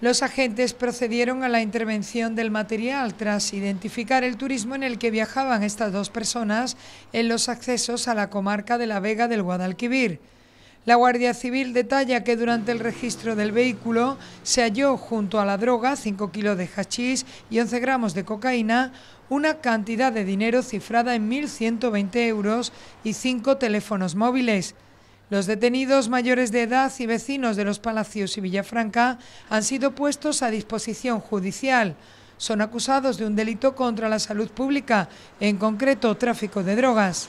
Los agentes procedieron a la intervención del material tras identificar el turismo en el que viajaban estas dos personas en los accesos a la comarca de la Vega del Guadalquivir. La Guardia Civil detalla que durante el registro del vehículo se halló junto a la droga 5 kilos de hachís y 11 gramos de cocaína, una cantidad de dinero cifrada en 1.120 euros y cinco teléfonos móviles. Los detenidos mayores de edad y vecinos de los Palacios y Villafranca han sido puestos a disposición judicial. Son acusados de un delito contra la salud pública, en concreto tráfico de drogas.